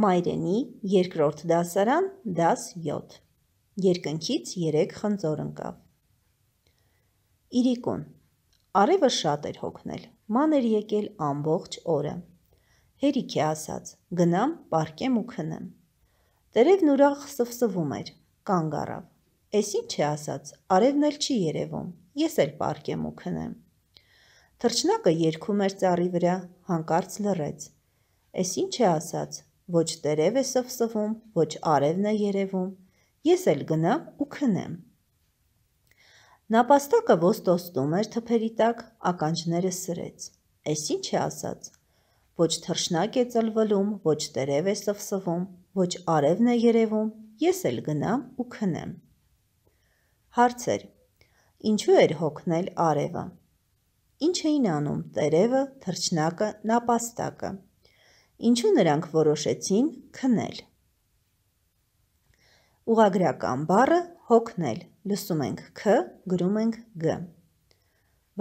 Մայրենի, երկրորդ դասարան, դաս 7։ Երկնքից 3 խնձոր ընկավ։ Իրիկուն։ Արևը շատ էր հոգնել, ման էր եկել ամբողջ օրը։ Հերիք է ասաց, գնամ, պարկեմ ու քնեմ։ Տերևն ուրախ սվսվում էր, կանգ առավ։ Էս ինչ է ասաց, արևն էլ չի երևում, ես էլ պարկեմ ու քնեմ։ Թրջնակը երկում էր ծառի վրա, հանկարծ լռեց։ Էս ինչ է ասաց, Ոչ տերև է սվսվում, ոչ արևն է երևում։ Ես էլ գնամ ու քնեմ։ Նապաստակը ոստոստում էր թփերի տակ, ականջները սրեց։ Էս ինչ է ասած։ Ոչ թռշնակ է ծլվլում, ոչ տերև է սվսվում, ոչ արևն է երևում։ Ես էլ գնամ ու քնեմ։ Հարցեր. Ինչու էր հոգնել արևը։ Ինչ էին անում տերևը, թռչնակը, նապաստակը ինչու նրանք որոշեցին քնել։ Ուղագրական բառը հոգնել, լսում ենք Ք, գրում ենք Գ։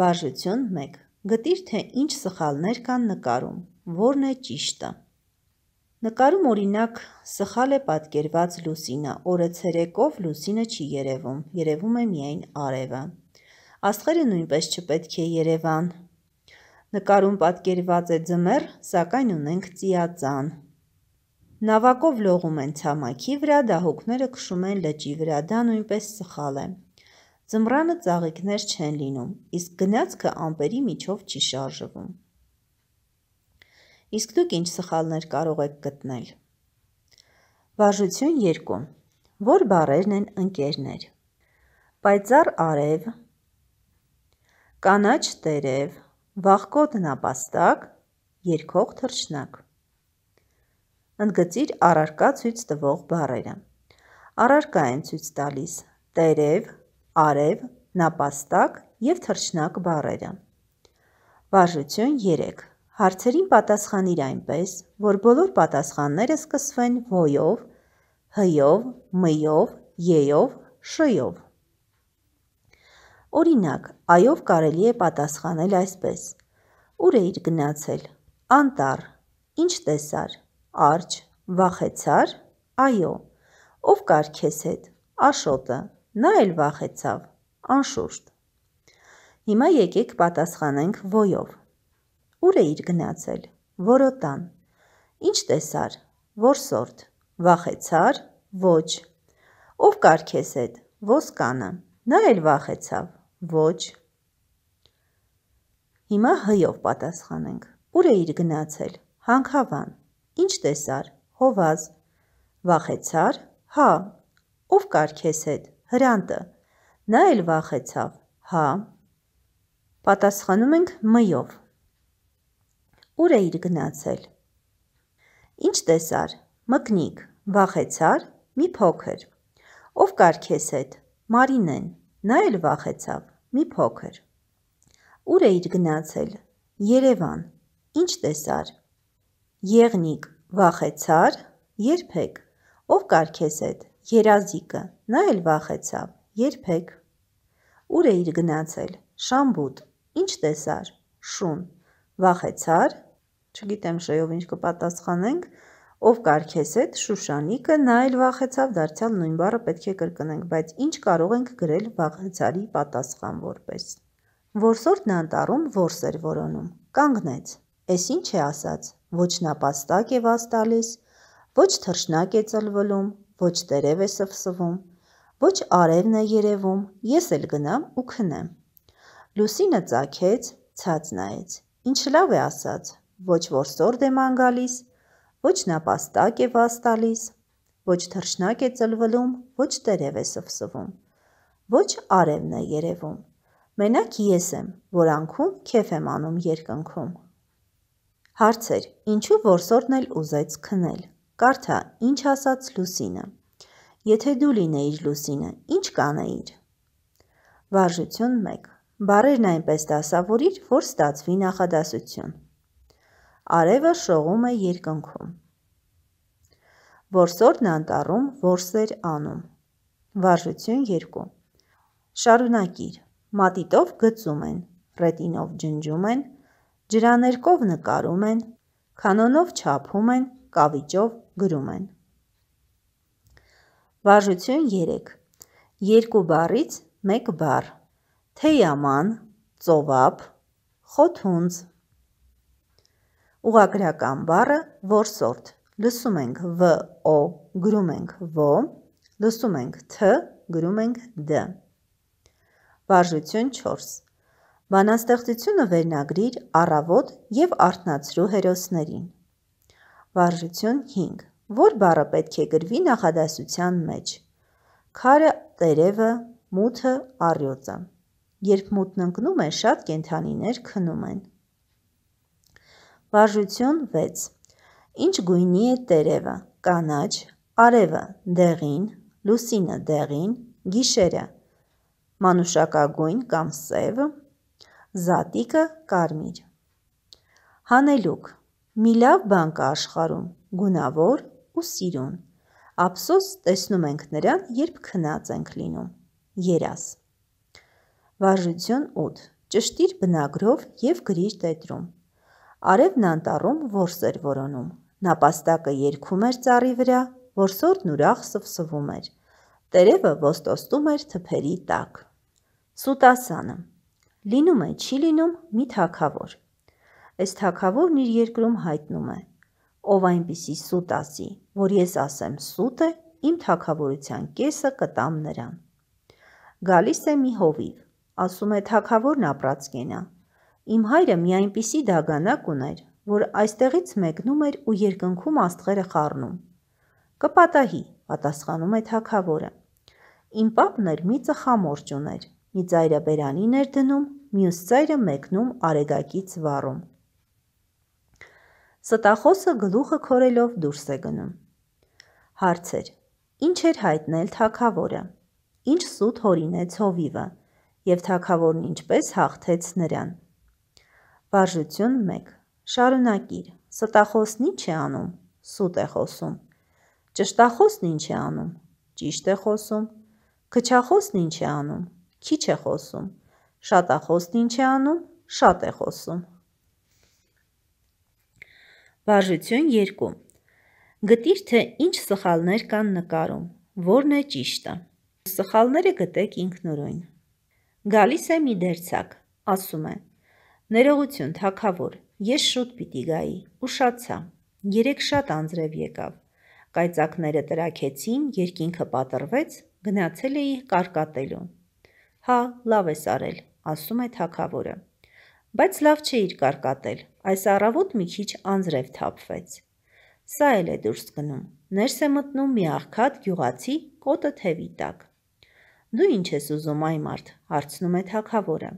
Վարժություն 1. Գտիր, թե ինչ սխալներ կան նկարում, որն է ճիշտը։ Նկարում օրինակ սխալ է պատկերված լուսինը, օրը ցերեկով լուսինը չի երևում, երևում է միայն արևը։ Աստղերը նույնպես չպետք է երևան, Նկարում պատկերված է ձմեր, սակայն ունենք ծիածան։ Նավակով լողում են ցամաքի վրա, դահուկները քշում են լճի վրա, դա նույնպես սխալ է։ Ձմռանը ծաղիկներ չեն լինում, իսկ գնացքը ամպերի միջով չի շարժվում։ Իսկ դուք ինչ սխալներ կարող եք գտնել։ Վարժություն 2. Որ բառերն են ընկերներ։ Պայծառ արև, կանաչ տերև, վախկոտ նապաստակ, երկող թրջնակ։ Ընդգծիր առարկա ցույց տվող բառերը։ Առարկա են ցույց տալիս տերև, արև, նապաստակ և թրջնակ բառերը։ Վարժություն 3։ Հարցերին պատասխանիր այնպես, որ բոլոր պատասխանները սկսվեն ոյով, հյով, մյով, եյով, շյով։ Օրինակ, այով կարելի է պատասխանել այսպես. Ուր էիր գնացել։ Անտառ։ Ինչ տեսար։ Արջ, վախեցար։ Այո։ Ով կար քեզ հետ։ Աշոտը։ Նա էլ վախեցավ։ Անշուշտ։ Հիմա եկեք պատասխանենք ոյով։ Ուր էիր գնացել։ Որոտան։ Ինչ տեսար։ Որսորդ։ Վախեցար։ Ոչ։ Ով կար քեզ հետ։ Ոսկանը։ Նա էլ վախեցավ։ Ոչ։ Հիմա հյով պատասխանենք։ Ուր է իր գնացել։ Հանքավան։ Ինչ տեսար։ Հովազ։ Վախեցար։ Հա։ Ով կար քեզ հետ։ Հրանտը։ Նա էլ վախեցավ։ Հա։ Պատասխանում ենք մյով։ Ուր է իր գնացել։ Ինչ տեսար։ Մկնիկ։ Վախեցար։ Մի փոքր։ Ով կար քեզ հետ։ Մարինեն։ Նա էլ վախեցավ, մի փոքր։ Ուր էիր գնացել։ Երևան։ Ինչ տեսար։ Եղնիկ, վախեցար։ Երբեք։ Ով կար քեզ այդ։ Երազիկը։ Նա էլ վախեցավ։ Երբեք։ Ուր էիր գնացել։ Շամբուտ։ Ինչ տեսար։ Շուն։ Վախեցար։ Չգիտեմ շեյով ինչ կպատասխանենք, Ով կարքես էդ Շուշանիկը նա էլ վախեցավ, դարձյալ նույն բառը պետք է կրկնենք, բայց ինչ կարող ենք գրել վախեցարի պատասխան որպես։ Որսորդն անտառում որս էր որոնում։ Կանգնեց։ Էս ինչ է ասած։ Ոչ նապաստակ է վազ տալիս, ոչ թռշնակ է ծլվլում, ոչ տերև է սվսվում, ոչ արևն է երևում։ Ես էլ գնամ ու քնեմ։ Լուսինը ծակեց, ցած նայեց։ Ինչ լավ է ասած։ Ոչ որսորդ եմ անգալիս, Ոչ նա պաստակ է վազ տալիս, ոչ թռշնակ է ծլվլում, ոչ տերև է սվսվում, ոչ արևն է երևում։ Մենակ ես եմ, որ անքում քեֆ եմ անում երկնքում։ Հարցեր. Ինչու որսորդն էլ ուզեց քնել։ Կարթա, ինչ ասաց Լուսինը։ Եթե դու լինեիր Լուսինը, ինչ կանեիր։ Վարժություն 1։ Բարերն այնպես դասավորիր, որ ստացվի նախադասություն արևը շողում է երկնքում։ Որսորդն անտառում որսեր անում։ Վարժություն 2։ Շարունակիր։ Մատիտով գծում են, ռետինով ջնջում են, ջրաներկով նկարում են, կանոնով չափում են, կավիճով գրում են։ Վարժություն 3։ Երկու բառից մեկ բառ։ Թեյաման, ծովապ, խոթունց, ուղագրական բառը որսորդ։ Լսում ենք վ, օ, գրում ենք ո, լսում ենք th, գրում ենք դ։ Վարժություն 4։ Բանաստեղծությունը վերնագրիր առավոտ եւ արթնացրու հերոսներին։ Վարժություն 5։ Որ բառը պետք է գրվի նախադասության մեջ։ Քարը, տերևը, մութը, առյուծը։ Երբ մութն ընկնում է, շատ կենթանիներ քնում են։ Վարժություն 6. Ինչ գույնի է տերևը, կանաչ, արևը դեղին, լուսինը դեղին, գիշերը, մանուշակագույն կամ սև, զատիկը կարմիր։ Հանելուկ, մի լավ բան կա աշխարում, գունավոր ու սիրուն։ Ափսոս տեսնում ենք նրան, երբ քնած ենք լինում։ Երաս։ Վարժություն 8. Ճշտիր բնագրով եւ գրիչ տետրում։ Արևն անտառում որս էր որոնում։ Նապաստակը երգում էր ծառի վրա, որսորդն ուրախ սվսվում էր։ Տերևը ոստոստում էր թփերի տակ։ Սուտասանը լինում է, չի լինում մի թակավոր։ Այս թակավորն իր երկրում հայտնում է, ով այնպիսի սուտ ասի, որ ես ասեմ սուտ է, իմ թակավորության կեսը կտամ նրան։ Գալիս է մի հովիվ, ասում է թակավորն ապրած կենա, Իմ հայրը մի այնպիսի դագանակ ուներ, որ այստեղից մեկնում էր ու երկնքում աստղերը խառնում։ Կպատահի, պատասխանում է թակավորը։ Իմ պապն էր մի ծխամորճ ուներ, մի ծայրը բերանին էր դնում, մյուս ծայրը մեկնում արեգակից վառում։ Ստախոսը գլուխը քորելով դուրս է գնում։ Հարցեր. Ինչ էր հայտնել թակավորը։ Ինչ սուտ հորինեց հովիվը, եւ թակավորն ինչպես հաղթեց նրան։ Վարժություն 1. Շարունակիր. ստախոսն ինչ է անում, սուտ է խոսում։ Ճշտախոսն ինչ է անում, ճիշտ է խոսում։ Քչախոսն ինչ է անում, քիչ է խոսում։ Շատախոսն ինչ է անում, շատ է խոսում։ Վարժություն 2. Գտիր, թե ինչ սխալներ կան նկարում, որն է ճիշտը։ Սխալները գտեք ինքնուրույն։ Գալիս է մի դերցակ, ասում է. Ներողություն, թակավոր, ես շուտ պիտի գայի, ուշացա։ Երեք շատ անձրև եկավ։ Կայծակները տրակեցին, երկինքը պատրվեց, գնացել էի կարկատելու։ Հա, լավ ես արել, ասում է թակավորը։ Բայց լավ չէ իր կարկատել, այս առավոտ մի քիչ անձրև թափվեց։ Սա էլ է դուրս գնում։ Ներս է մտնում մի աղքատ գյուղացի կոտը թևի տակ։ Դու ինչ ես ուզում, այ մարդ, հարցնում է թակավորը։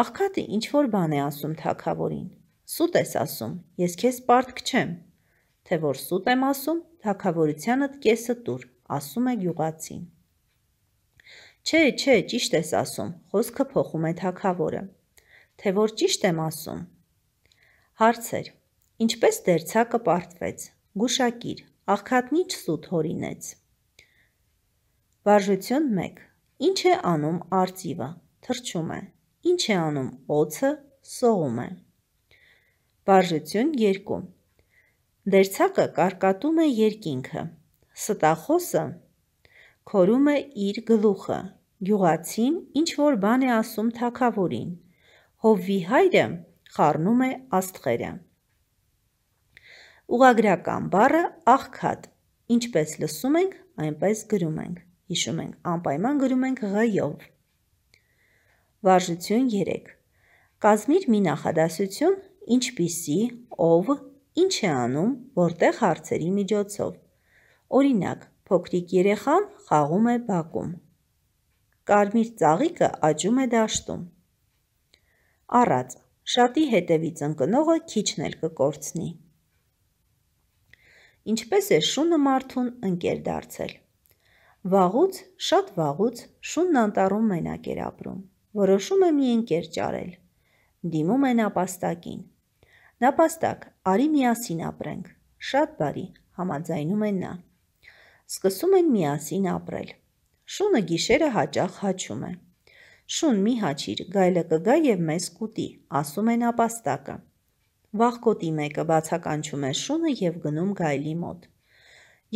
Աղքատը ինչ-որ բան է ասում թակավորին։ Սուտ ես ասում, ես քեզ պարտք չեմ։ Թե որ սուտ եմ ասում, թակավորությանդ կեսը տուր, ասում է գյուղացին։ Չէ, չէ, ճիշտ ես ասում, խոսքը փոխում է թակավորը։ Թե որ ճիշտ եմ ասում։ Հարցեր. Ինչպես դերցակը պարտվեց։ Գուշակիր, աղքատնիչ սուտ հորինեց։ Վարժություն 1. Ինչ է անում արծիվը։ Թրջում է Ինչ է անում օծը, սողում է։ Բարժություն 2։ Դերցակը կարկատում է երկինքը։ Ստախոսը քորում է իր գլուխը։ Գյուղացին ինչ որ բան է ասում թակավորին։ Հովվի հայրը խառնում է աստղերը։ Ուղագրական բառը աղքատ։ Ինչպես լսում ենք, այնպես գրում ենք։ Հիշում ենք, անպայման գրում ենք ղ-յով։ Վարժություն 3. Կազմիր մի նախադասություն, ինչպիսի, ով, ինչ է անում, որտեղ հարցերի միջոցով։ Օրինակ, փոքրիկ երեխան խաղում է բակում։ Կարմիր ծաղիկը աճում է դաշտում։ Առած, շատի հետևից ընկնողը քիչն էլ կկորցնի։ Ինչպես է շունը մարդուն ընկեր դարձել։ Վաղուց, շատ վաղուց շունն անտառում մենակ էր ապրում։ Որոշում է մի ընկեր ճարել։ Դիմում են ապաստակին։ Նապաստակ, արի միասին ապրենք։ Շատ բարի, համաձայնում են նա։ Սկսում են միասին ապրել։ Շունը գիշերը հաճախ հաչում է։ Շուն մի հաչիր, գայլը կգա եւ մեզ կուտի, ասում են ապաստակը։ Վախկոտի մեկը բացականչում է շունը եւ գնում գայլի մոտ։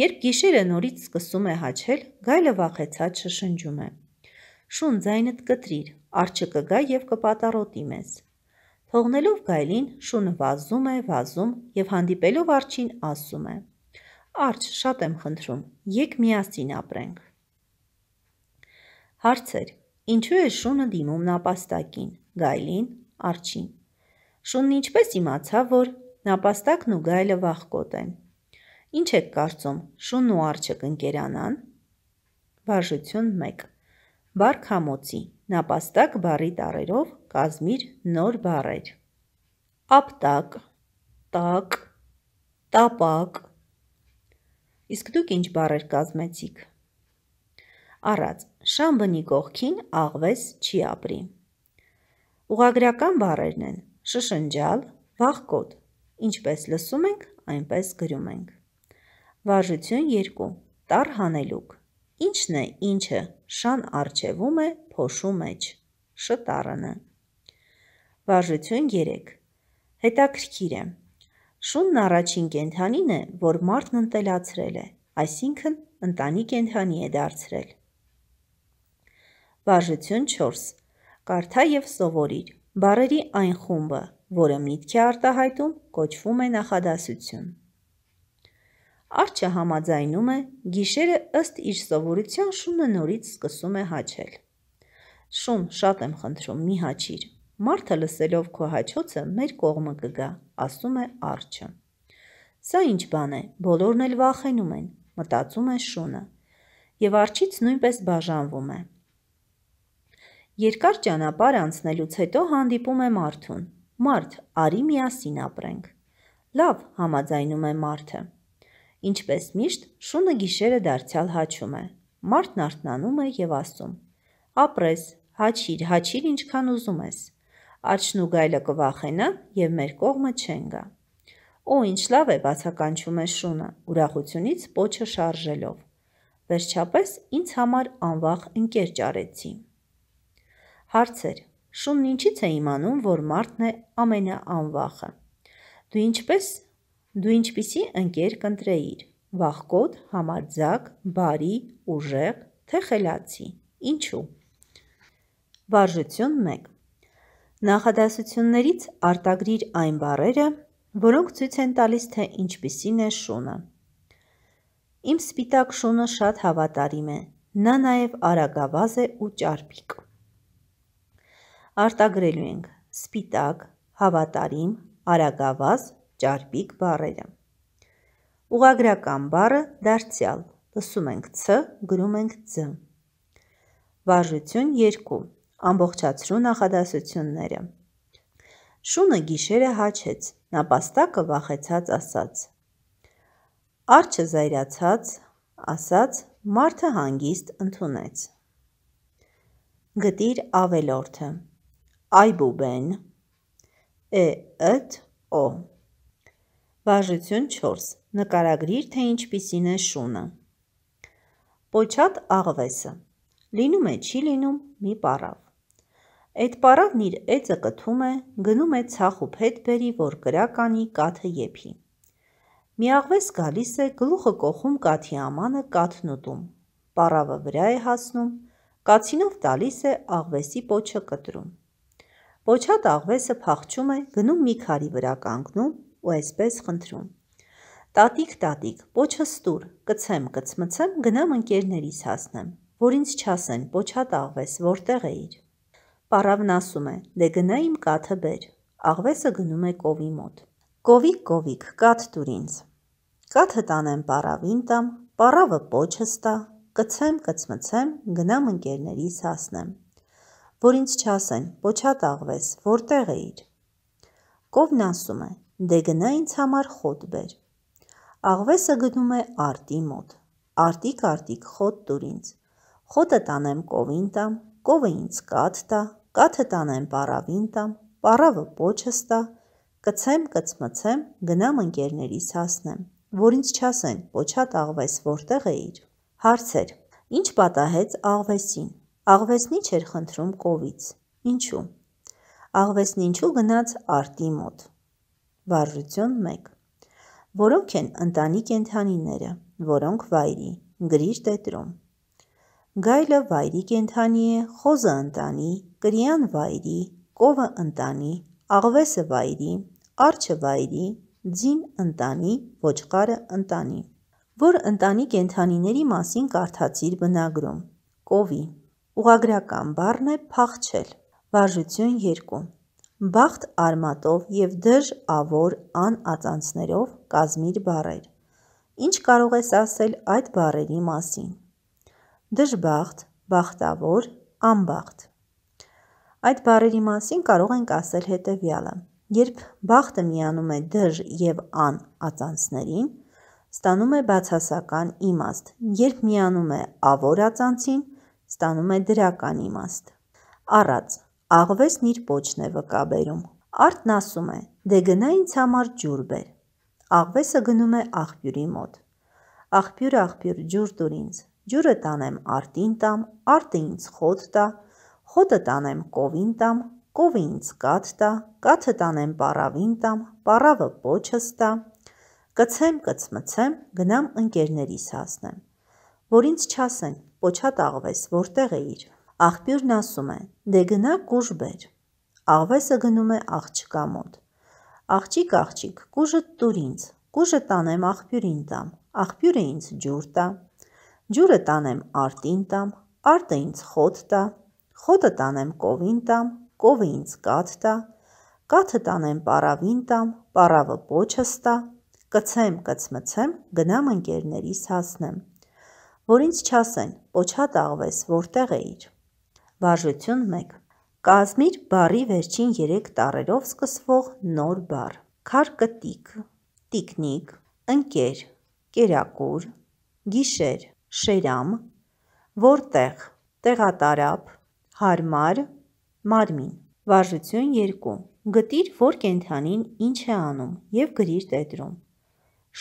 Երբ գիշերը նորից սկսում է հաչել, գայլը վախեցած շշնջում է շուն ձայնդ կտրիր, արջը կգա և կպատարոտի մեզ։ Թողնելով գայլին, շունը վազում է, վազում և հանդիպելով արջին ասում է. Արջ, շատ եմ խնդրում, եկ միասին ապրենք։ Հարցեր, ինչու է շունը դիմում նապաստակին, գայլին, արջին։ Շունն ինչպես իմացավ, որ նապաստակն ու գայլը վախկոտ են։ Ինչ եք կարծում, շունն ու արջը կընկերանան։ Վարժություն 1 բար քամոցի, նապաստակ բարի տարերով կազմիր նոր բարեր։ Ապտակ, տակ, տապակ։ Իսկ դուք ինչ բարեր կազմեցիք։ Առած, շամբնի կողքին աղվես չի ապրի։ Ուղագրական բարերն են շշնջալ, վախկոտ, ինչպես լսում ենք, այնպես գրում ենք։ Վարժություն 2. Տար հանելուկ։ Ինչն է ինչը շան արջևում է փոշու մեջ, շտարնը։ Վարժություն 3։ Հետաքրքիր է։ Շունն առաջին կենթանին է, որ մարդն ընտելացրել է, այսինքն ընտանի կենթանի է դարձրել։ Վարժություն 4 կարդա և սովորիր։ Բարերի այն խումբը, որը միտք է արտահայտում, կոչվում է նախադասություն։ Արջը համաձայնում է, գիշերը ըստ իր սովորության շունը նորից սկսում է հաչել։ Շուն, շատ եմ խնդրում, մի հաչիր։ Մարդը լսելով քո հաչոցը մեր կողմը կգա, ասում է արջը։ Սա ինչ բան է, բոլորն էլ վախենում են, մտածում է շունը։ Եվ արջից նույնպես բաժանվում է։ Երկար ճանապարհ անցնելուց հետո հանդիպում է մարդուն։ Մարդ, արի միասին ապրենք։ Լավ, համաձայնում է մարդը։ Ինչպես միշտ, շունը գիշերը դարձյալ հաչում է։ Մարդն արթնանում է եւ ասում. «Ապրես, հաչիր, հաչիր ինչքան ուզում ես»։ Աչն ու գայլը կվախենա եւ մեր կողմը չեն գա։ Օ, ինչ լավ է, բացականչում է շունը, ուրախությունից փոչը շարժելով։ Վերջապես ինձ համար անվախ ընկեր ճարեցի։ Հարցեր. Շունն ինչից է իմանում, որ մարդն է ամենաանվախը։ Դու ինչպես Դու ինչպիսի ընկեր կընտրեիր՝ վախկոտ, համարձակ, բարի, ուժեղ, թե խելացի։ Ինչու։ Վարժություն 1։ Նախադասություններից արտագրիր այն բառերը, որոնք ցույց են տալիս, թե ինչպիսին է շունը։ Իմ սպիտակ շունը շատ հավատարիմ է։ Նա նաև արագավազ է ու ճարպիկ։ Արտագրելու ենք. սպիտակ, հավատարիմ, արագավազ ճարպիկ բառերը։ Ուղագրական բառը դարձյալ։ Լսում ենք ց, գրում ենք ձ։ Վարժություն 2. Ամբողջացրու նախադասությունները։ Շունը գիշերը հաչեց, նապաստակը վախեցած ասաց։ Արջը զայրացած, ասաց, մարդը հանգիստ ընդունեց։ Գտիր ավելորդը։ Այբուբեն, է, էտ, օ։ Վարժություն 4. Նկարագրիր, թե ինչպիսին է շունը։ Պոչատ աղվեսը։ Լինում է, չի լինում, մի պարավ։ Այդ պարավն իր էծը կթում է, գնում է ցախ ու փետ բերի, որ կրականի կաթը եփի։ Մի աղվես գալիս է, գլուխը կողում կաթի ամանը կաթն ուտում։ Պարավը վրա է հասնում, կացինով տալիս է աղվեսի պոչը կտրում։ Պոչատ աղվեսը փախչում է, գնում մի քարի վրա կանգնում ու այսպես խնդրում. «Տատիկ, տատիկ, պոչը ստուր, կցեմ, կցմցեմ, գնամ ընկերներիս հասնեմ, որ ինձ չասեն, պոչատ աղվես, որտեղ է իր»։ Պարավն ասում է. «Դե գնա իմ կաթը բեր»։ Աղվեսը գնում է կովի մոտ։ «Կովիկ, կովիկ, կաթ տուր ինձ»։ Կաթը տանեմ պարավին տամ, պարավը պոչս տա, կցեմ, կցմցեմ, գնամ ընկերներիս հասնեմ, որ ինձ չասեն, պոչատ աղվես, որտեղ է իր։ Կովն ասում է, դե գնա ինձ համար խոտ բեր։ Աղվեսը գնում է արտի մոտ։ Արտիկ-արտիկ խոտ տուր ինձ։ Խոտը տանեմ կովին տամ, կովը ինձ կաթ տա, կաթը տանեմ պարավին տամ, պարավը պոչս տա, կցեմ, կծմցեմ, գնամ ընկերներիս հասնեմ, որ ինձ չասեն, պոչատ աղվես որտեղ է իր։ Հարցեր, ինչ պատահեց աղվեսին, աղվեսն ինչ էր խնդրում կովից, ինչու։ Աղվեսն ինչու գնաց արտի մոտ վարժություն 1 որոնք են ընտանի կենդանիները, որոնք վայրի, գրիշ տետրում։ Գայլը վայրի կենդանի է, խոզը ընտանի, կրիան վայրի, կովը ընտանի, աղվեսը վայրի, արջը վայրի, ձին ընտանի, ոչխարը ընտանի։ Որ ընտանի կենդանիների մասին կարդացիր բնագրում։ Կովի։ Ուղագրական բառն է փախչել։ Վարժություն 2 բախտ արմատով և դր ավոր ան ածանցներով կազմիր բարեր։ Ինչ կարող ես ասել այդ բարերի մասին։ Դժբախտ, բախտավոր, անբախտ։ Այդ բարերի մասին կարող ենք ասել հետևյալը։ Երբ բախտը միանում է դր և ան ածանցներին, ստանում է բացասական իմաստ։ Երբ միանում է ավոր ածանցին, ստանում է դրական իմաստ։ Առած Աղվեսն իր պոչն է վկաբերում։ Արտն ասում է. «Դե գնա ինձ համար ջուր բեր»։ Աղվեսը գնում է աղբյուրի մոտ։ «Աղբյուր, աղբյուր, ջուր տուր ինձ»։ Ջուրը տանեմ արտին տամ, արտը ինձ խոտ տա, խոտը տանեմ կովին տամ, կովը ինձ կաթ տա, կաթը տանեմ պառավին տամ, պառավը պոչս տա, կցեմ, կցմցեմ, գնամ ընկերներիս հասնեմ, որ ինձ չասեն, պոչատ աղվես, որտեղ էիր, Աղբյուրն ասում է. «Դե գնա կուժ բեր»։ Աղվեսը գնում է աղջկա մոտ։ Աղջիկ, աղջիկ, կուժը տուր ինձ։ Կուժը տանեմ աղբյուրին տամ։ Աղբյուրը ինձ ջուր տա։ Ջուրը տանեմ արտին տամ։ Արտը ինձ խոտ տա։ Խոտը տանեմ կովին տամ։ Կովը ինձ կաթ տա։ Կաթը տանեմ պարավին տամ։ Պարավը փոչս տա։ Կցեմ, կծմցեմ, գնամ ընկերներիս հասնեմ։ Որ ինձ չասեն, փոչա տաղվես, որտեղ է իր։ Վարժություն 1. Կազմիր բարի վերջին 3 տառերով սկսվող նոր բառ. Քարկտիկ, տիկնիկ, ընկեր, կերակուր, գիշեր, շերամ, որտեղ, տեղատարապ, հարմար, մարմին։ Վարժություն 2. Գտիր, որ կենթանին ինչ է անում եւ գրիր տետրում։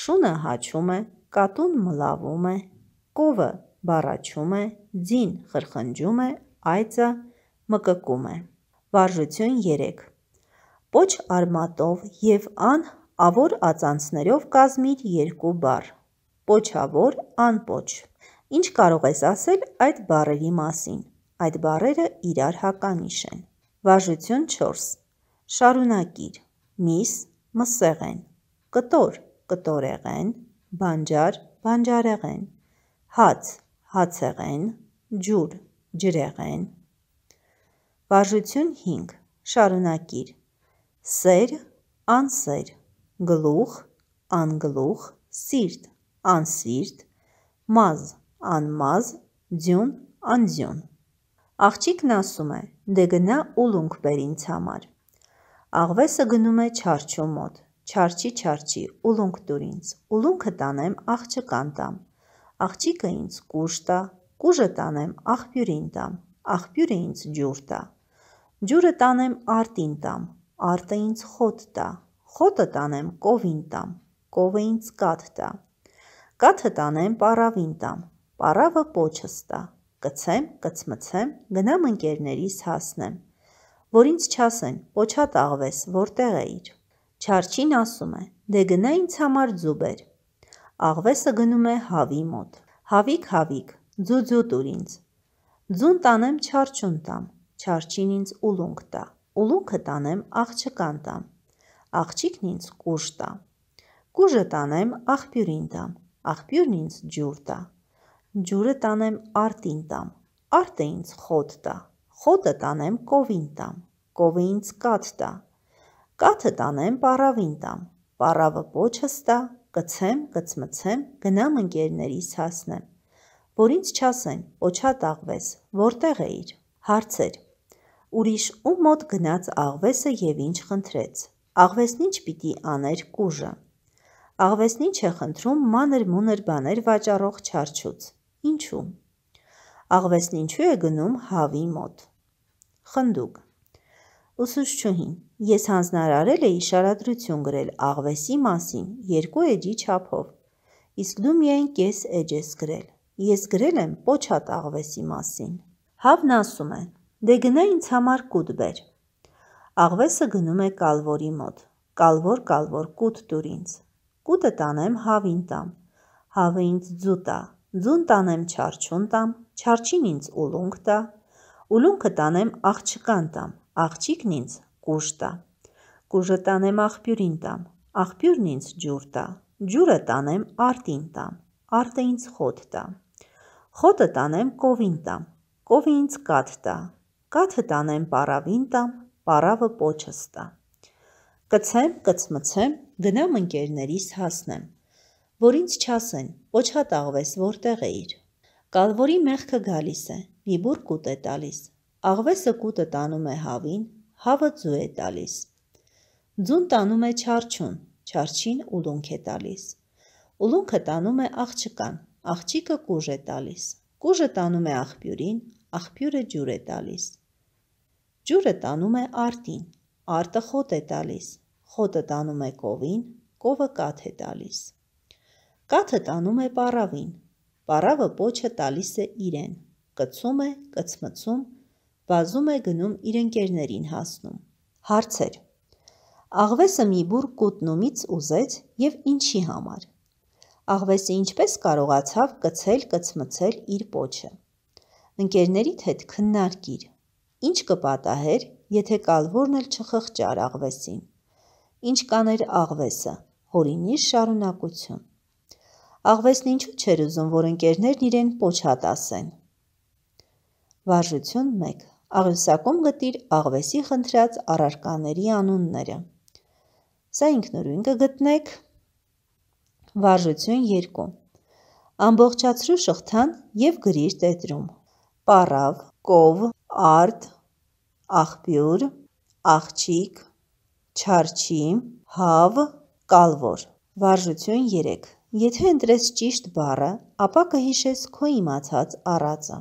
Շունը հաչում է, կատուն մլավում է, կովը բառաչում է, ձին խրխնջում է, այծը մկկում է։ Վարժություն 3։ Պոչ արմատով եւ ան ավոր ածանցներով կազմիր երկու բառ։ Պոչավոր, անպոչ։ Ինչ կարող ես ասել այդ բառերի մասին։ Այդ բառերը իրար հականիշ են։ Վարժություն 4։ Շարունակիր. միս, մսեղեն, կտոր, կտորեղեն, բանջար, բանջարեղեն, հաց, հացեղեն, ջուր, ջրեղ են։ Վարժություն 5. Շարունակիր։ Սեր, անսեր, գլուխ, անգլուխ, սիրտ, անսիրտ, մազ, անմազ, ձյուն, անձյուն։ Աղջիկն ասում է, դե գնա ուլունք բեր ինձ համար։ Աղվեսը գնում է չարչու մոտ, չարչի չարչի, ուլունք տուր ինձ, ուլունքը տանեմ, աղջկան տամ։ Աղջիկը ինձ կուշ տա, Կուժը տանեմ, աղբյուրին տամ, աղբյուրը ինձ ջուր տա։ Ջուրը տանեմ, արտին տամ, արտը ինձ խոտ տա։ Խոտը տանեմ, կովին տամ, կովը ինձ կաթ տա։ Կաթը տանեմ, պարավին տամ, պարավը պոչս տա։ Կցեմ, կծմցեմ, գնամ ընկերներիս հասնեմ։ Որ ինձ չասեն, պոչա տաղվես, որտեղ էիր։ Չարչին ասում է, դե գնա ինձ համար ձուբեր։ Աղվեսը գնում է հավի մոտ։ Հավիկ, հավիկ, ձուձուտ ուր ինձ։ Ձուն տանեմ չարչուն տամ, չարչին ինձ ուլունք տա, ուլունքը տանեմ աղջկան տամ, աղջիկն ինձ կուժ տա, կուժը տանեմ աղբյուրին տամ, աղբյուրն ինձ ջուր տա, ջուրը տանեմ արտին տամ, արտը ինձ խոտ տա, խոտը տանեմ կովին տամ, կովը ինձ կաթ տա, կաթը տանեմ պարավին տամ, պարավը պոչս տա, կծեմ, կծմծեմ, գնամ ընկերներիս հասնեմ որ ինձ չասեն, օչա տաղվես, որտեղ է իր։ Հարցեր։ Ուրիշ ու մոտ գնաց աղվեսը եւ ինչ խնդրեց։ Աղվեսն ինչ պիտի աներ կուժը։ Աղվեսն ինչ է խնդրում մանր մուներ բաներ վաճառող չարչուց։ Ինչու։ Աղվեսն ինչու է գնում հավի մոտ։ Խնդուկ։ Ուսուցչուհին, ես հանձնարարել էի շարադրություն գրել աղվեսի մասին երկու էջի չափով, իսկ դու միայն կես էջ ես գրել։ Ես գրել եմ պոչատ աղվեսի մասին։ Հավն ասում է. «Դե գնա ինձ համար կուտ բեր»։ Աղվեսը գնում է կալվորի մոտ։ Կալվոր, կալվոր, կուտ տուր ինձ։ Կուտը տանեմ հավին տամ։ Հավը ինձ ձու տա։ Ձուն տանեմ չարչուն տամ, չարչին ինձ ուլունք տա։ Ուլունքը տանեմ աղջկան տամ, աղջիկն ինձ կուժ տա։ Կուժը տանեմ աղբյուրին տամ, աղբյուրն ինձ ջուր տա։ Ջուրը տանեմ արտին տամ, արտը ինձ խոտ տա։ Խոտը տանեմ կովին տամ, կովի ինձ կաթ տա, կաթը տանեմ պարավին տամ, պարավը պոչս տա։ Կցեմ, կծմցեմ, գնամ ընկերներիս հասնեմ, որ ինձ չասեն, պոչատ աղվես որտեղ է իր։ Կալվորի մեղքը գալիս է, մի բուր կուտ է տալիս, աղվեսը կուտը տանում է հավին, հավը ձու է տալիս։ Ձուն տանում է չարչուն, չարչին ուլունք է տալիս։ Ուլունքը տանում է աղջկան, Աղջիկը կուժ է տալիս։ Կուժը տանում է աղբյուրին, աղբյուրը ջուր է տալիս։ Ջուրը տանում է արտին, արտը խոտ է տալիս։ Խոտը տանում է կովին, կովը կաթ է տալիս։ Կաթը տանում է պարավին, պարավը պոչը տալիս է իրեն։ Կծում է, կծմծում, վազում է գնում իր ընկերներին հասնում։ Հարցեր։ Աղվեսը մի բուր կուտնումից ուզեց եւ ինչի համար աղվեսը ինչպես կարողացավ կցել կցմցել իր պոչը։ Ընկերներիդ հետ քննարկիր։ Ինչ կպատահեր, եթե կալվորն էլ չխղճար աղվեսին։ Ինչ կաներ աղվեսը, հորինի շարունակություն։ Աղվեսն ինչու չէր ուզում, որ ընկերներն իրեն պոչատ ասեն։ Վարժություն 1։ Աղյուսակում գտիր աղվեսի խնդրած առարկաների անունները։ Սա ինքնուրույն կգտնեք 1 Վարժություն 2. Ամբողջացրու շղթան և գրիր տետրում։ Պարավ, կով, արդ, աղբյուր, աղջիկ, չարչի, հավ, կալվոր։ Վարժություն 3. Եթե ընտրես ճիշտ բառը, ապա կհիշես քո իմացած առածը։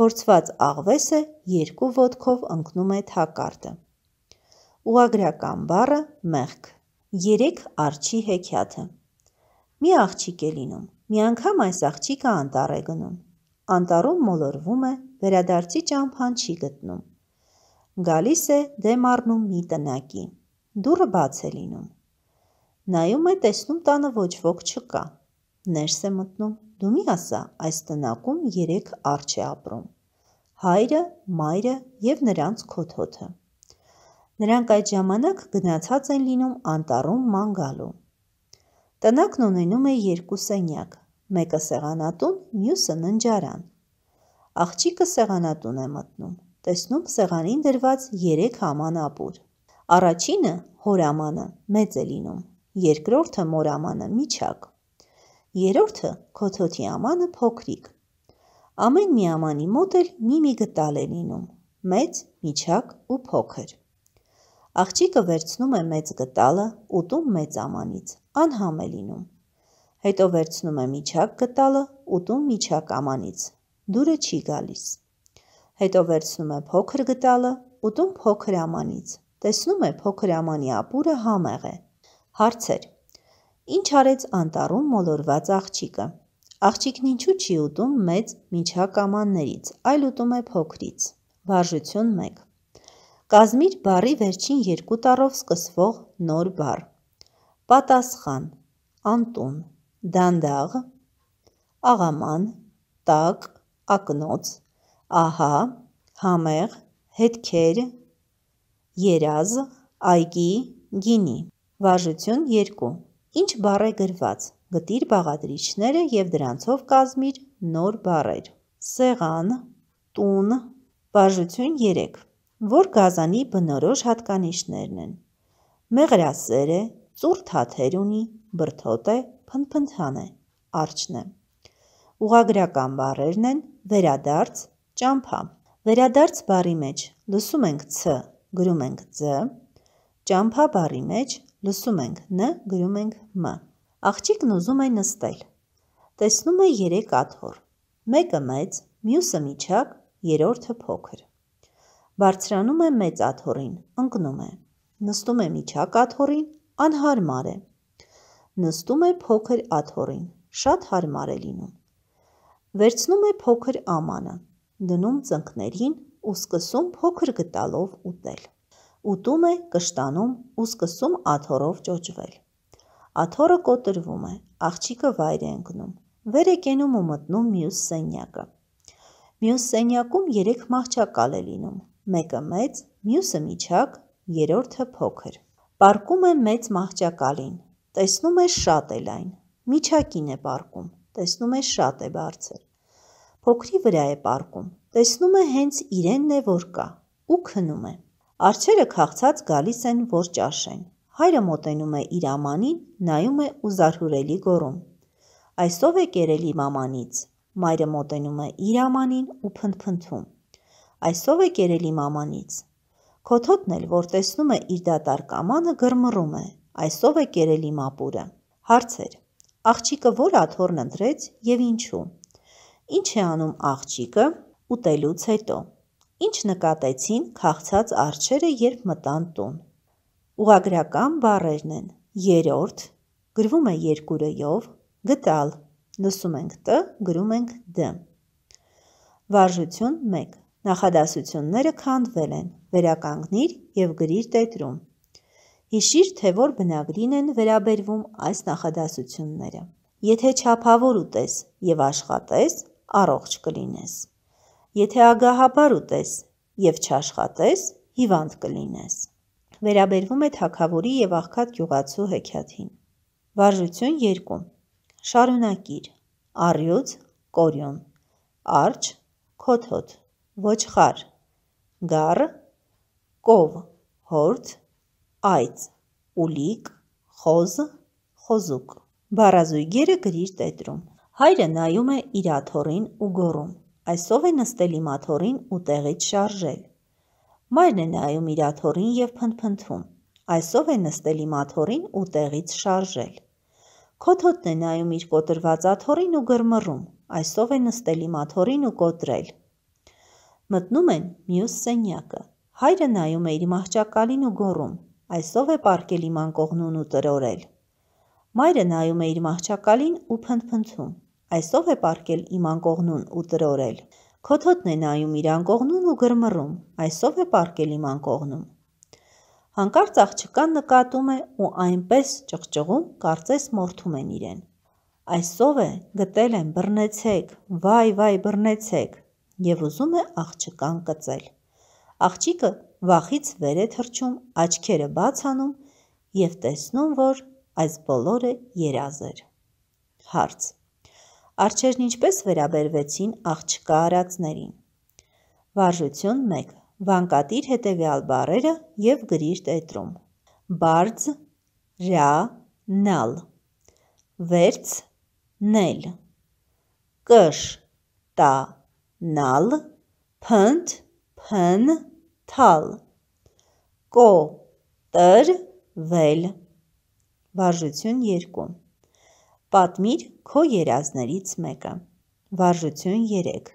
Փորձված աղվեսը երկու ոտքով ընկնում է թակարդը։ Ուագրական բառը՝ մեղք։ 3 արջի հեքիաթը։ Մի աղջիկ է լինում։ Մի անգամ այս աղջիկը անտառ է գնում։ Անտառում մոլորվում է, վերադարձի ճամփան չի գտնում։ Գալիս է դեմ առնում մի տնակի։ Դուռը բաց է լինում։ Նայում է, տեսնում տանը ոչ ոք չկա։ Ներս է մտնում։ Դու մի ասա, այս տնակում 3 արջ է ապրում։ Հայրը, մայրը եւ նրանց քոթոթը։ Նրանք այդ ժամանակ գնացած են լինում անտառում ման գալու։ Տնակն ունենում է երկու սենյակ, մեկը սեղանատուն, մյուսը ննջարան։ Աղջիկը սեղանատուն է մտնում, տեսնում սեղանին դրված երեք համան ապուր։ Առաջինը հորամանը մեծ է լինում, երկրորդը մորամանը միջակ, երրորդը քոթոթի ամանը փոքրիկ։ Ամեն մի ամանի մոտ էլ մի մի գտալ է լինում՝ մեծ, միջակ ու փոքր։ Աղջիկը վերցնում է մեծ գտալը, ուտում մեծ ամանից, անհամ է լինում։ Հետո վերցնում է միջակ գտալը, ուտում միջակ ամանից, դուրը չի գալիս։ Հետո վերցնում է փոքր գտալը, ուտում փոքր ամանից, տեսնում է փոքր ամանի ապուրը համեղ է։ Հարցեր. Ինչ արեց անտառում մոլորված աղջիկը։ Աղջիկն ինչու չի ուտում մեծ միջակ ամաններից, այլ ուտում է փոքրից։ Վարժություն 1 Կազմիր բարի վերջին երկու տարով սկսվող նոր բար։ Պատասխան, անտուն, դանդաղ, աղաման, տակ, ակնոց, ահա, համեղ, հետքեր, երազ, այգի, գինի։ Վարժություն 2։ Ինչ բառ է գրված։ Գտիր բաղադրիչները եւ դրանցով կազմիր նոր բառեր։ Սեղան, տուն, վարժություն 3 որ գազանի բնորոշ հատկանիշներն են։ Մեղրասեր է, ծուրտ հաթեր ունի, բրթոտ է, փնփնթան է, արջն է։ Ուղագրական բառերն են վերադարձ, ճամփա։ Վերադարձ բառի մեջ լսում ենք ց, գրում ենք ձ, ճամփա բառի մեջ լսում ենք ն, գրում ենք մ։ Աղջիկն ուզում է նստել։ Տեսնում է 3 աթոռ։ Մեկը մեծ, մյուսը միջակ, երրորդը փոքր։ Բարձրանում է մեծ աթոռին, ընկնում է։ Նստում է միջակ աթոռին, անհարմար է։ Նստում է փոքր աթոռին, շատ հարմար է լինում։ Վերցնում է փոքր ամանը, դնում ծնկներին ու սկսում փոքր գտալով ուտել։ Ուտում է, կշտանում ու սկսում աթոռով ճոճվել։ Աթոռը կոտրվում է, աղջիկը վայր է ընկնում։ Վեր է կենում ու մտնում մյուս սենյակը։ Մյուս սենյակում երեք մահճակալ է լինում մեկը մեծ, մյուսը միջակ, երորդը փոքր։ Պարկում է մեծ մահճակալին, տեսնում է շատ է լայն, միջակին է պարկում, տեսնում է շատ է բարձր։ Փոքրի վրա է պարկում, տեսնում է հենց իրենն է, որ կա, ու քնում է։ Արջերը քաղցած գալիս են, որ ճաշեն։ Հայրը մոտենում է իր ամանին, նայում է ու զարհուրելի գոռում։ Այսով է կերել իմ ամանից։ Մայրը մոտենում է իր ամանին ու փնփնթում այսով է կերել իմ ամանից։ Քոթոտն էլ, որ տեսնում է իր դատարկ ամանը, գրմռում է, այսով է կերել իմ ապուրը։ Հարցեր. աղջիկը որ աթոռն ընտրեց եւ ինչու։ Ինչ է անում աղջիկը ուտելուց հետո։ Ինչ նկատեցին քաղցած արջերը, երբ մտան տուն։ Ուղագրական բառերն են. երրորդ գրվում է երկուրեյով, գտալ, լսում ենք տ, գրում ենք դ։ Վարժություն 1. Նախադասությունները քանդվել են, վերականգնիր և գրիր տետրում։ Հիշիր, թե որ բնագրին են վերաբերվում այս նախադասությունները։ Եթե չապավոր ուտես և աշխատես, առողջ կլինես։ Եթե ագահաբար ուտես և չաշխատես, հիվանդ կլինես։ Վերաբերվում է թակավորի և աղքատ գյուղացու հեքիաթին։ Վարժություն 2. Շարունակիր, առյուծ, կորյուն, արջ, կոթոտ, ոչխար, գառ, կով, հորձ, այծ, ուլիկ, խոզ, խոզուկ։ Բառազույգերը գրիր տետրում։ Հայրը նայում է իր աթորին ու գոռում. Այսով է նստել իմ աթորին ու տեղից շարժել։ Մայրն է նայում իր աթորին եւ փնփնթում։ Այսով է նստել իմ աթորին ու տեղից շարժել։ Քոթոտն է նայում իր կոտրված աթորին ու գրմռում։ Այսով է նստել իմ աթորին ու կոտրել։ Մտնում են մյուս սենյակը։ Հայրը նայում է իր մահճակալին ու գոռում. «Այսով է պարկել իմ անկողնուն ու տրորել»։ Մայրը նայում է իր մահճակալին ու փնփնթում. «Այսով է պարկել իմ անկողնուն ու տրորել»։ Քոթոտն է նայում իր անկողնուն ու գրմռում. «Այսով է պարկել իմ անկողնում»։ Հանկարծ աղջկան նկատում է ու այնպես ճղճղում, կարծես մորթում են իրեն։ «Այսով է, գտել եմ, բռնեցեք, վայ, վայ, բռնեցեք» եւ ուզում է աղջկան կծել։ Աղջիկը վախից վեր է թռչում, աչքերը բաց անում եւ տեսնում, որ այս բոլորը երազ էր։ Հարց. Արջերն ինչպես վերաբերվեցին աղջկա արածներին։ Վարժություն 1. Վանկատիր հետևյալ բառերը եւ գրիր տետրում։ Բարձ, րա, նալ։ Վերց, նել։ Կշ, տա, նալ, փնդ, փն, թալ, կո, տր, վել։ Վարժություն երկում։ Պատմիր քո երազներից մեկը։ Վարժություն երեկ։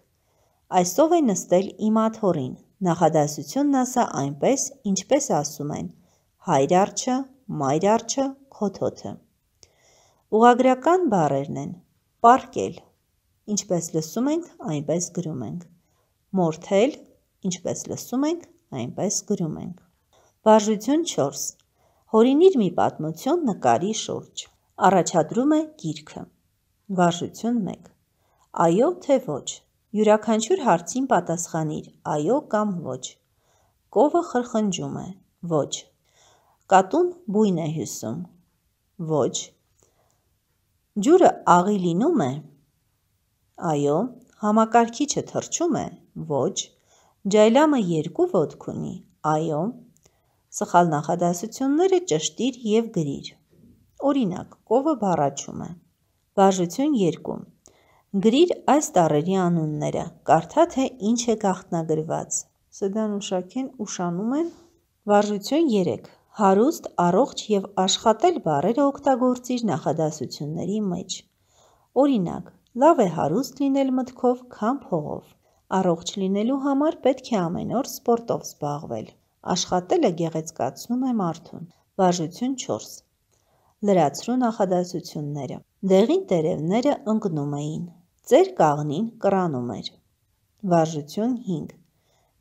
Այսով է նստել իմ աթորին։ Նախադասությունն ասա այնպես, ինչպես ասում են։ Հայր արջը, մայր արջը, քոթոթը։ Ուղագրական բարերն են. պարկել, Ինչպես լսում ենք, այնպես գրում ենք։ Մորթել, ինչպես լսում ենք, այնպես գրում ենք։ Բարժություն 4. Հորինիր մի պատմություն նկարի շուրջ։ Առաջադրում է գիրքը։ Բարժություն 1. Այո թե ոչ։ Յուրաքանչյուր հարցին պատասխանիր՝ այո կամ ոչ։ Կովը խրխնջում է. ոչ։ Կատուն բույն է հյուսում։ ոչ։ Ջուրը աղի լինում է, Այո, համակարգիչը թրջում է։ Ոչ։ Ջայլամը երկու ոտք ունի։ Այո։ Սխալ նախադասությունները ճշտիր եւ գրիր։ Օրինակ, կովը բառաչում է։ Բաժություն 2։ Գրիր այս տառերի անունները, կարդա թե ինչ է գաղտնագրված։ Սեդան ու Շաքեն ուշանում են։ Բաժություն 3։ Հարուստ, առողջ եւ աշխատել բառերը օգտագործիր նախադասությունների մեջ։ Օրինակ, Լավ է հարուստ լինել մտքով, քան փողով։ Առողջ լինելու համար պետք է ամեն օր սպորտով զբաղվել։ Աշխատելը գեղեցկացնում է մարդուն։ Բաժություն 4։ Լրացրու նախադասությունները։ Դեղին տերևները ընկնում էին։ Ծեր կաղնին կրանում էր։ Բաժություն 5։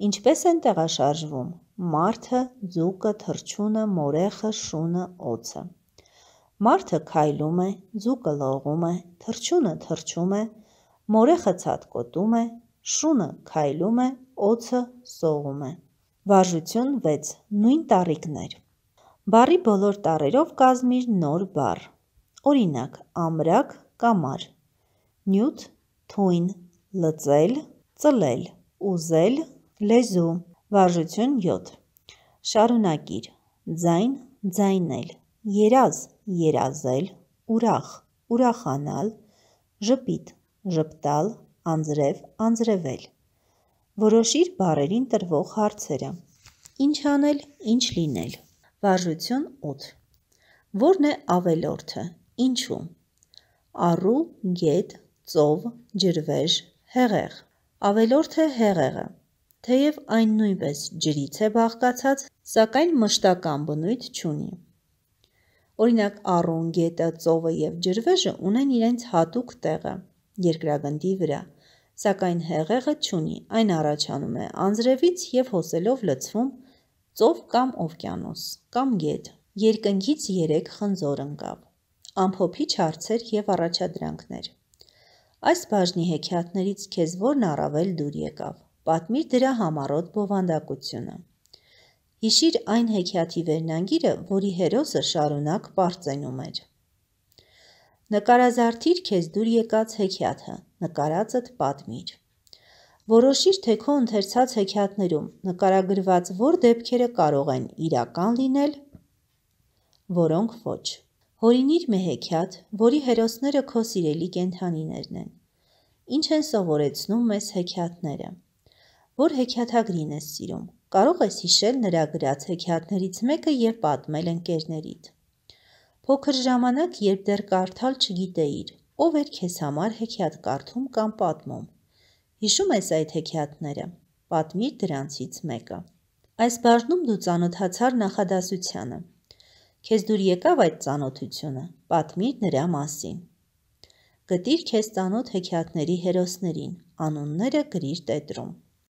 Ինչպես են տեղաշարժվում։ Մարթը, ձուկը, թրջունը, մորեխը, շունը, օծը։ Մարդը քայլում է, ձուկը լողում է, թրջունը թրջում է, մորեխը ցատկոտում է, շունը քայլում է, օծը սողում է։ Վարժություն 6. Նույն տարիքներ։ Բարի բոլոր տարերով կազմիր նոր բառ։ Օրինակ՝ ամրակ, կամար։ Նյութ՝ թույն, լծել, ծլել, ուզել, լեզու։ Վարժություն 7։ Շարունակիր. ձայն, ձայնել, երազ, երազել, ուրախ, ուրախանալ, ժպիտ, ժպտալ, անձրև, անձրևել։ Որոշիր բարերին տրվող հարցերը։ Ինչ անել, ինչ լինել։ Վարժություն 8։ Որն է ավելորդը։ Ինչու։ Առու, գետ, ծով, ջրվեժ, հեղեղ։ Ավելորդը հեղեղը։ Թեև այն նույնպես ջրից է բաղկացած, սակայն մշտական բնույթ չունի։ Օրինակ առուն, գետը, ծովը եւ ջրվեժը ունեն իրենց հատուկ տեղը երկրագնդի վրա, սակայն հեղեղը չունի, այն առաջանում է անձրևից եւ հոսելով լցվում ծով կամ օվկիանոս կամ գետ։ Երկնքից 3 խնձոր ընկավ։ Ամփոփիչ հարցեր եւ առաջադրանքներ։ Այս բաժնի հեքիաթներից քեզ որն առավել դուր եկավ։ Պատմիր դրա համառոտ բովանդակությունը։ Հիշիր այն հեքիաթի վերնանգիրը, որի հերոսը շարունակ պարծենում էր։ Նկարազարդիր քեզ դուր եկած հեքիաթը, նկարածդ պատմիր։ Որոշիր, թե քո ընթերցած հեքիաթներում նկարագրված որ դեպքերը կարող են իրական լինել, որոնք ոչ։ Հորինիր մի հեքիաթ, որի հերոսները քո սիրելի կենթանիներն են։ Ինչ են սովորեցնում մեզ հեքիաթները։ Որ հեքիաթագրին ես սիրում, կարող ես հիշել նրա գրած հեքիաթներից մեկը եւ պատմել ընկերներիդ։ Փոքր ժամանակ, երբ դեռ կարդալ չգիտեիր, ով էր քեզ համար հեքիաթ կարդում կամ պատմում։ Հիշում ես այդ հեքիաթները։ Պատմիր դրանցից մեկը։ Այս բաժնում դու ծանոթացար նախադասությանը։ Քեզ դուր եկավ այդ ծանոթությունը, պատմիր նրա մասին։ Գտիր քեզ ծանոթ հեքիաթների հերոսներին, անունները գրիր տետրում։